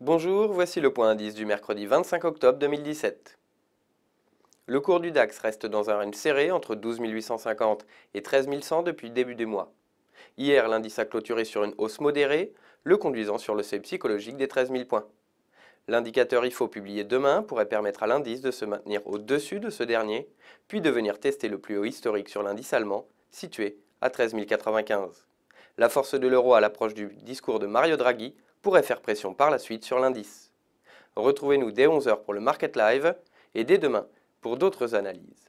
Bonjour, voici le point indice du mercredi 25 octobre 2017. Le cours du DAX reste dans un range serré entre 12 850 et 13 100 depuis le début du mois. Hier, l'indice a clôturé sur une hausse modérée, le conduisant sur le seuil psychologique des 13 000 points. L'indicateur IFO publié demain pourrait permettre à l'indice de se maintenir au-dessus de ce dernier, puis de venir tester le plus haut historique sur l'indice allemand, situé à 13 095. La force de l'euro à l'approche du discours de Mario Draghi pourrait faire pression par la suite sur l'indice. Retrouvez-nous dès 11h pour le Market Live et dès demain pour d'autres analyses.